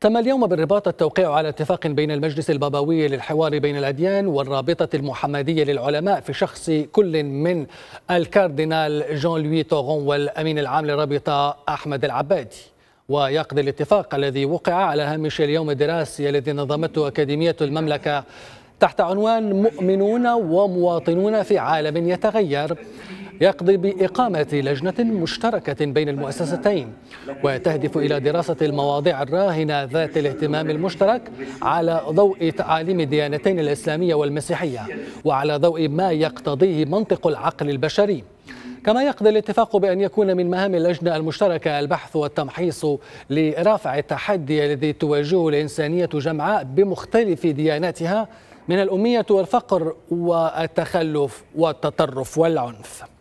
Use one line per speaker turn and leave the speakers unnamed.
تم اليوم بالرباط التوقيع على اتفاق بين المجلس الباباوي للحوار بين الأديان والرابطة المحمدية للعلماء في شخص كل من الكاردينال جون لوي توغون والأمين العام للرابطة أحمد العبادي ويقضي الاتفاق الذي وقع على هامش اليوم الدراسي الذي نظمته أكاديمية المملكة تحت عنوان مؤمنون ومواطنون في عالم يتغير يقضي بإقامة لجنة مشتركة بين المؤسستين وتهدف إلى دراسة المواضيع الراهنة ذات الاهتمام المشترك على ضوء تعاليم الديانتين الإسلامية والمسيحية وعلى ضوء ما يقتضيه منطق العقل البشري كما يقضي الاتفاق بأن يكون من مهام اللجنة المشتركة البحث والتمحيص لرفع التحدي الذي تواجهه الإنسانية جمعاء بمختلف دياناتها من الأمية والفقر والتخلف والتطرف والعنف